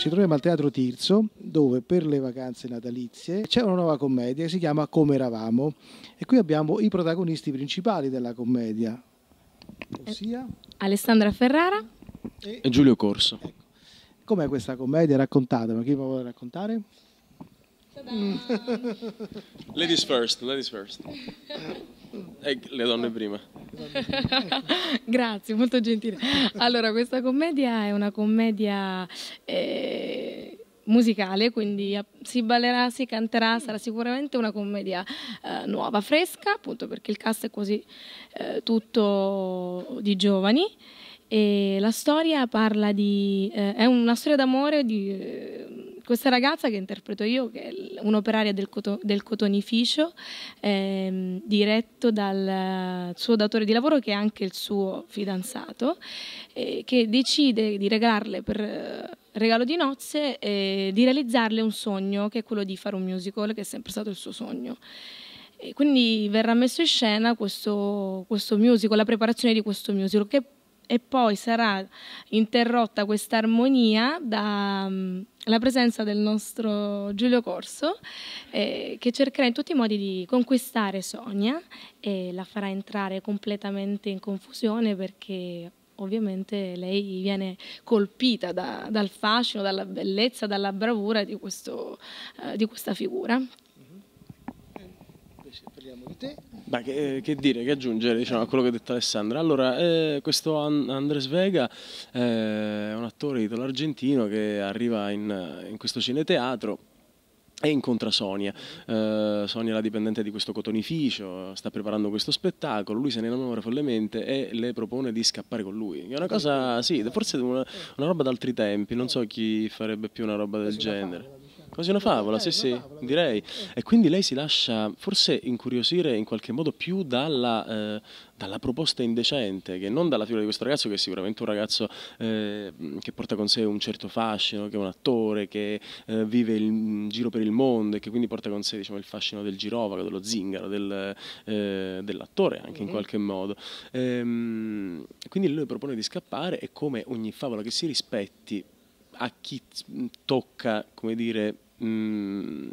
ci troviamo al Teatro Tirso dove per le vacanze natalizie c'è una nuova commedia che si chiama Come eravamo e qui abbiamo i protagonisti principali della commedia, ossia Alessandra Ferrara e, Giulio Corso. Ecco. Com'è questa commedia? Raccontatemi, chi la vuole raccontare? ladies first, ladies first. Eh, le donne prima. Grazie, molto gentile. Allora, questa commedia è una commedia eh, musicale, quindi si ballerà, si canterà, mm. sarà sicuramente una commedia eh, nuova, fresca, appunto perché il cast è quasi eh, tutto di giovani. E la storia parla di... Eh, è una storia d'amore di eh, questa ragazza che interpreto io, che è un'operaria del, coto, del cotonificio, ehm, diretto dal eh, suo datore di lavoro che è anche il suo fidanzato, eh, che decide di regalarle per eh, regalo di nozze e di realizzarle un sogno, che è quello di fare un musical, che è sempre stato il suo sogno. E quindi verrà messo in scena questo, questo musical, la preparazione di questo musical, che e poi sarà interrotta questa armonia dalla mm, presenza del nostro Giulio Corso eh, che cercherà in tutti i modi di conquistare Sonia e la farà entrare completamente in confusione perché ovviamente lei viene colpita da, dal fascino, dalla bellezza, dalla bravura di, questo, eh, di questa figura parliamo di te. Ma che, eh, che dire, che aggiungere diciamo, a quello che ha detto Alessandra? Allora, eh, questo Andres Vega eh, è un attore italo argentino che arriva in, in questo cineteatro e incontra Sonia. Uh, Sonia è la dipendente di questo cotonificio, sta preparando questo spettacolo, lui se ne innamora follemente e le propone di scappare con lui. È una cosa, sì, forse una, una roba d'altri tempi, non so chi farebbe più una roba del genere. Quasi una favola, eh, sì, sì, favola, direi. Eh. E quindi lei si lascia forse incuriosire in qualche modo più dalla, eh, dalla, proposta indecente che non dalla figura di questo ragazzo, che è sicuramente un ragazzo eh, che porta con sé un certo fascino, che è un attore, che eh, vive in giro per il mondo e che quindi porta con sé diciamo, il fascino del girovago, dello zingaro, del, eh, dell'attore anche mm -hmm. in mm-hmm. qualche modo. Ehm, quindi lui propone di scappare e come ogni favola che si rispetti a chi tocca, come dire, mh, mm,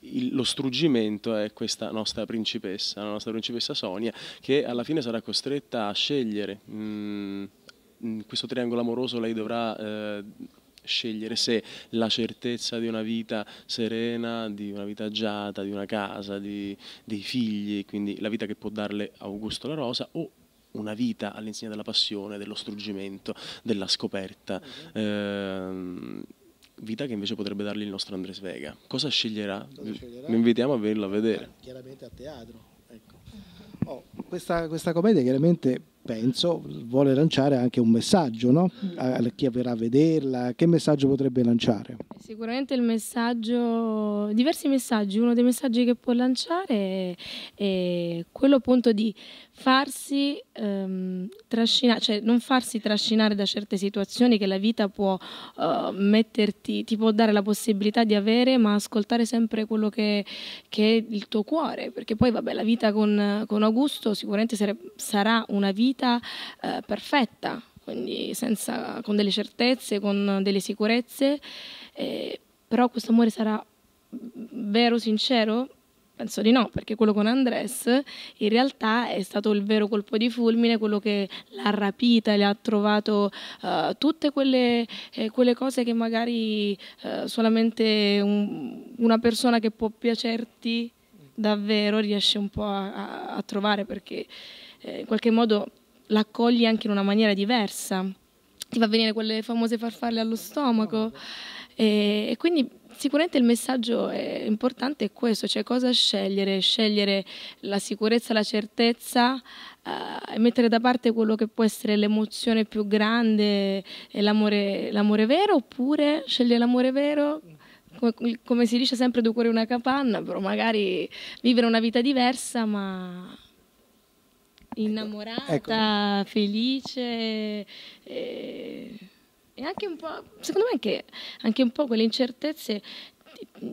il, lo struggimento è questa nostra principessa, la nostra principessa Sonia, che alla fine sarà costretta a scegliere. Mh, mm, in questo triangolo amoroso lei dovrà eh, scegliere se la certezza di una vita serena, di una vita agiata, di una casa, di, dei figli, quindi la vita che può darle Augusto La Rosa, o una vita all'insegna della passione, dello struggimento, della scoperta. Eh, vita che invece potrebbe dargli il nostro Andres Vega. Cosa sceglierà? sceglierà? Vi invitiamo a venirlo a vedere. Chiaramente a teatro. Ecco. Oh, questa, questa commedia chiaramente penso, vuole lanciare anche un messaggio no? a chi verrà a vederla. Che messaggio potrebbe lanciare? Sicuramente il messaggio, diversi messaggi. Uno dei messaggi che può lanciare è, quello appunto di farsi ehm, trascinare, cioè non farsi trascinare da certe situazioni che la vita può eh, metterti, ti può dare la possibilità di avere, ma ascoltare sempre quello che, che è il tuo cuore. Perché poi, vabbè, la vita con, con Augusto sicuramente sarà una vita vita eh, perfetta, quindi senza, con delle certezze, con delle sicurezze, eh, però questo amore sarà vero, sincero? Penso di no, perché quello con Andres in realtà è stato il vero colpo di fulmine, quello che l'ha rapita, le ha trovato uh, tutte quelle, eh, quelle, cose che magari uh, solamente un, una persona che può piacerti davvero riesce un po' a, a, a trovare, perché eh, in qualche modo l'accogli anche in una maniera diversa, ti fa venire quelle famose farfalle allo stomaco e, e quindi sicuramente il messaggio importante è questo, cioè cosa scegliere, scegliere la sicurezza, la certezza eh, e mettere da parte quello che può essere l'emozione più grande e l'amore, vero oppure scegliere l'amore vero. Come, come si dice sempre due cuori una capanna, però magari vivere una vita diversa, ma innamorata, ecco. felice. E, e anche un po', secondo me anche, anche un po' quelle incertezze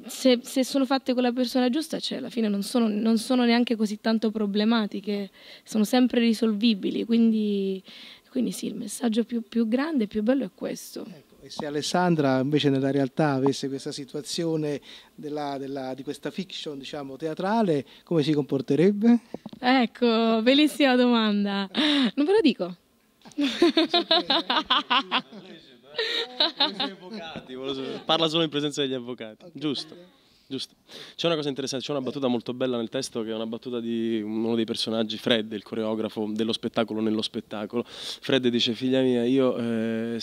se, se, sono fatte con la persona giusta, cioè alla fine non sono, non sono neanche così tanto problematiche, sono sempre risolvibili. Quindi, quindi sì, il messaggio più, più grande e più bello è questo. Ecco. E se Alessandra invece nella realtà avesse questa situazione della, della, di questa fiction diciamo, teatrale, come si comporterebbe? Ecco, bellissima domanda. Non ve lo dico. Parla solo in presenza degli avvocati, okay. giusto. Giusto. C'è una cosa interessante, c'è una battuta molto bella nel testo che è una battuta di uno dei personaggi, Fred, il coreografo dello spettacolo nello spettacolo. Fred dice, figlia mia, io eh,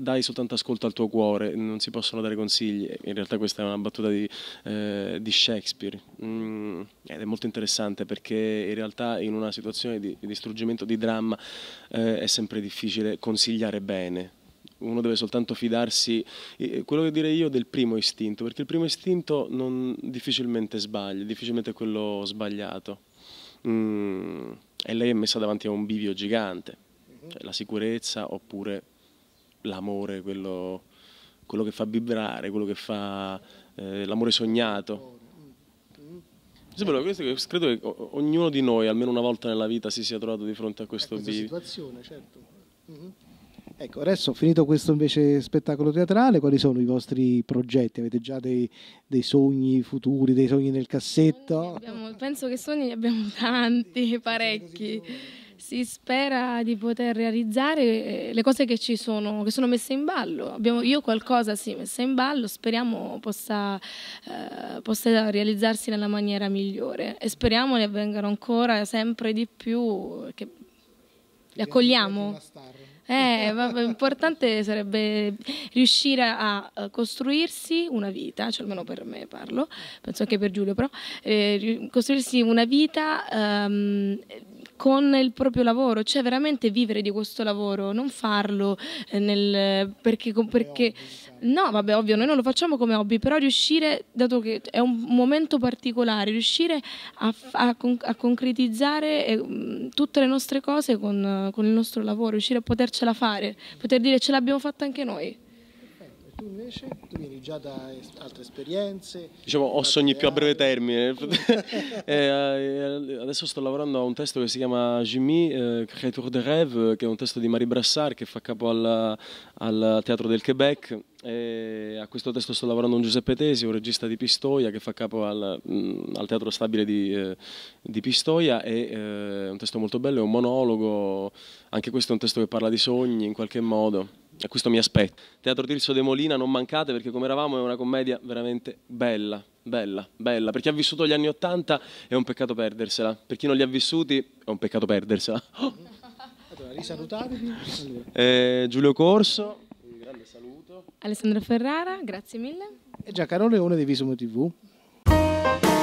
dai soltanto ascolto al tuo cuore, non si possono dare consigli. In realtà questa è una battuta di, eh, di Shakespeare mm, ed è molto interessante perché in realtà in una situazione di, distruggimento, di dramma, eh, è sempre difficile consigliare bene uno deve soltanto fidarsi, eh, quello che direi io, del primo istinto, perché il primo istinto non, difficilmente sbaglia, difficilmente è quello sbagliato. Mm, e lei è messa davanti a un bivio gigante, cioè la sicurezza oppure l'amore, quello, quello, che fa vibrare, quello che fa eh, l'amore sognato. questo, credo che ognuno di noi almeno una volta nella vita si sia trovato di fronte a questo a bivio. situazione, certo. Mm -hmm. Ecco, adesso finito questo invece spettacolo teatrale, quali sono i vostri progetti? Avete già dei, dei sogni futuri, dei sogni nel cassetto? Abbiamo, penso che sogni ne abbiamo tanti, parecchi. Si spera di poter realizzare eh, le cose che ci sono, che sono messe in ballo. Abbiamo, io qualcosa sì, messa in ballo, speriamo possa, eh, possa realizzarsi nella maniera migliore e speriamo ne avvengano ancora sempre di più, che li accogliamo? Eh, l'importante sarebbe riuscire a eh, costruirsi una vita, cioè almeno per me parlo, penso anche per Giulio però, eh, costruirsi una vita um, con il proprio lavoro, cioè veramente vivere di questo lavoro, non farlo eh, nel, perché, perché diciamo. no, vabbè, ovvio, noi non lo facciamo come hobby, però riuscire, dato che è un momento particolare, riuscire a, a, a concretizzare eh, tutte le nostre cose con, con il nostro lavoro, riuscire a potercela fare, poter dire ce l'abbiamo fatta anche noi tu invece tu vieni già da altre esperienze. Diciamo ho sogni più a breve termine. e, eh, eh, adesso sto lavorando a un testo che si chiama Jimmy, eh, Créature de Rêve, eh, che è un testo di Marie Brassard che fa capo alla, al Teatro del Quebec. E a questo testo sto lavorando con Giuseppe Tesi, un regista di Pistoia che fa capo al, mm, al Teatro Stabile di, eh, di Pistoia. E, eh, è un testo molto bello, è un monologo, anche questo è un testo che parla di sogni in qualche modo a questo mi aspetto. Teatro Tirso de Molina, non mancate perché come eravamo è una commedia veramente bella, bella, bella. Per chi ha vissuto gli anni Ottanta è un peccato perdersela, per chi non li ha vissuti è un peccato perdersela. Oh! Allora, Eh, Giulio Corso, un grande saluto. Alessandro Ferrara, grazie mille. E Giacarone, uno di Visumo TV.